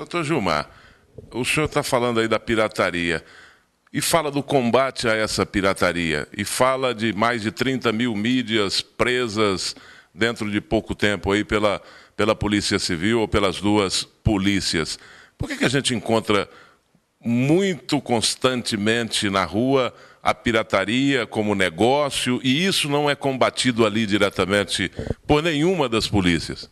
Doutor Gilmar, o senhor está falando aí da pirataria e fala do combate a essa pirataria e fala de mais de 30 mil mídias presas dentro de pouco tempo aí pela, pela Polícia Civil ou pelas duas polícias. Por que, que a gente encontra muito constantemente na rua a pirataria como negócio e isso não é combatido ali diretamente por nenhuma das polícias?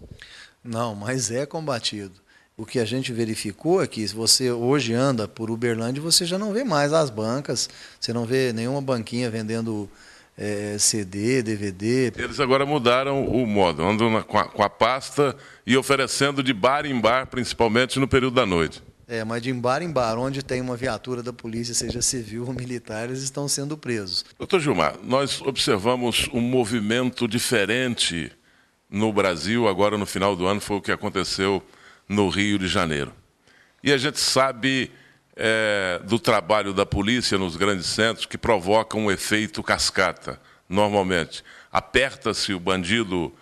Não, mas é combatido o que a gente verificou é que se você hoje anda por Uberlândia, você já não vê mais as bancas, você não vê nenhuma banquinha vendendo é, eh, CD, DVD. Eles agora mudaram o modo, andam na, com, a, com, a, pasta e oferecendo de bar em bar, principalmente no período da noite. É, mas de bar em bar, onde tem uma viatura da polícia, seja civil ou militar, eles estão sendo presos. Doutor Gilmar, nós observamos um movimento diferente no Brasil, agora no final do ano, foi o que aconteceu no Rio de Janeiro. E a gente sabe é, do trabalho da polícia nos grandes centros que provoca um efeito cascata, normalmente. Aperta-se o bandido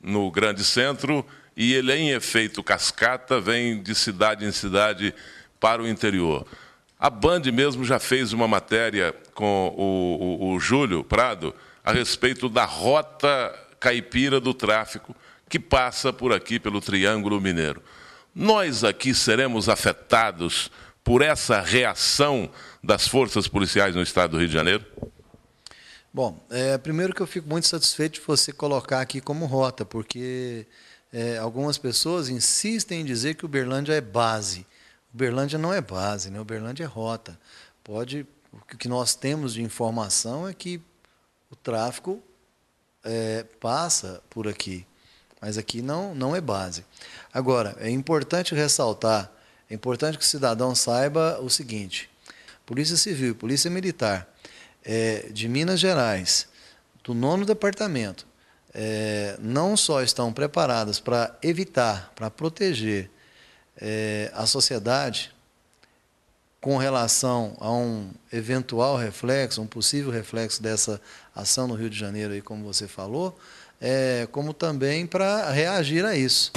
no grande centro e ele, em efeito cascata, vem de cidade em cidade para o interior. A Band mesmo já fez uma matéria com o, o, o Júlio Prado a respeito da rota caipira do tráfico que passa por aqui, pelo Triângulo Mineiro. Nós aqui seremos afetados por essa reação das forças policiais no estado do Rio de Janeiro? Bom, é, primeiro que eu fico muito satisfeito de você colocar aqui como rota, porque é, algumas pessoas insistem em dizer que Uberlândia é base. Uberlândia não é base, né? Uberlândia é rota. Pode, o que nós temos de informação é que o tráfico é, passa por aqui mas aqui não, não é base. Agora, é importante ressaltar, é importante que o cidadão saiba o seguinte: Polícia Civil, Polícia Militar é, de Minas Gerais, do nono departamento, é, não só estão preparadas para evitar, para proteger é, a sociedade com relação a um eventual reflexo, um possível reflexo dessa ação no Rio de Janeiro, aí, como você falou, é, como também para reagir a isso.